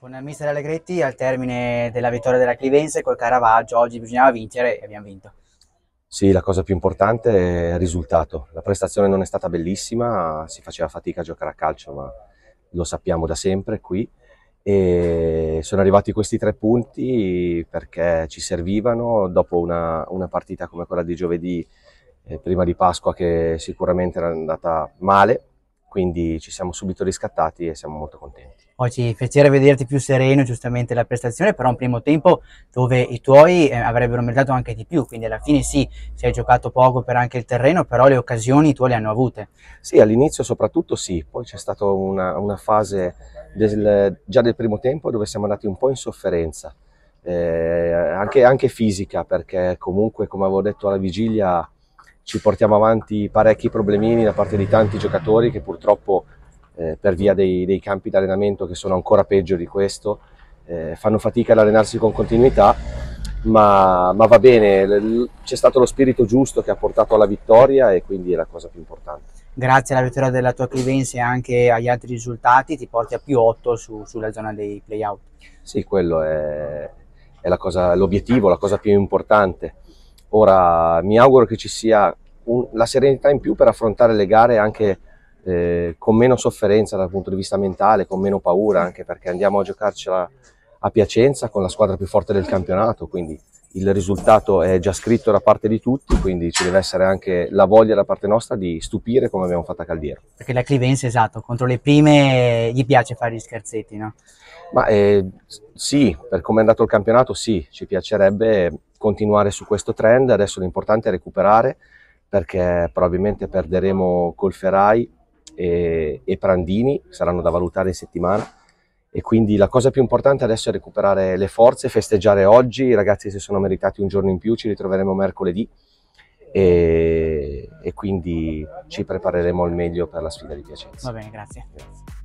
Con mister Allegretti al termine della vittoria della Clivense col Caravaggio oggi bisognava vincere e abbiamo vinto. Sì, la cosa più importante è il risultato. La prestazione non è stata bellissima, si faceva fatica a giocare a calcio, ma lo sappiamo da sempre qui. E sono arrivati questi tre punti perché ci servivano dopo una, una partita come quella di giovedì, eh, prima di Pasqua, che sicuramente era andata male, quindi ci siamo subito riscattati e siamo molto contenti. Oggi piacere vederti più sereno, giustamente la prestazione, però un primo tempo dove i tuoi eh, avrebbero meritato anche di più, quindi alla fine sì, si è giocato poco per anche il terreno, però le occasioni tu le hanno avute. Sì, all'inizio soprattutto sì, poi c'è stata una, una fase del, già del primo tempo dove siamo andati un po' in sofferenza, eh, anche, anche fisica, perché comunque come avevo detto alla vigilia ci portiamo avanti parecchi problemini da parte di tanti giocatori che purtroppo eh, per via dei, dei campi di allenamento che sono ancora peggio di questo eh, fanno fatica ad allenarsi con continuità ma, ma va bene, c'è stato lo spirito giusto che ha portato alla vittoria e quindi è la cosa più importante. Grazie alla vittoria della tua Clivense e anche agli altri risultati ti porti a più 8 su, sulla zona dei playout. Sì, quello è, è l'obiettivo, la, la cosa più importante. Ora mi auguro che ci sia un, la serenità in più per affrontare le gare anche eh, con meno sofferenza dal punto di vista mentale, con meno paura, anche perché andiamo a giocarcela a Piacenza con la squadra più forte del campionato, quindi il risultato è già scritto da parte di tutti, quindi ci deve essere anche la voglia da parte nostra di stupire come abbiamo fatto a Caldiero. Perché la Clivenza, esatto, contro le prime gli piace fare gli scherzetti, no? Ma eh, sì, per come è andato il campionato sì, ci piacerebbe continuare su questo trend, adesso l'importante è recuperare, perché probabilmente perderemo Colferai e, e Prandini, saranno da valutare in settimana e quindi la cosa più importante adesso è recuperare le forze, festeggiare oggi, i ragazzi si sono meritati un giorno in più, ci ritroveremo mercoledì e, e quindi ci prepareremo al meglio per la sfida di Piacenza. Va bene, grazie. grazie.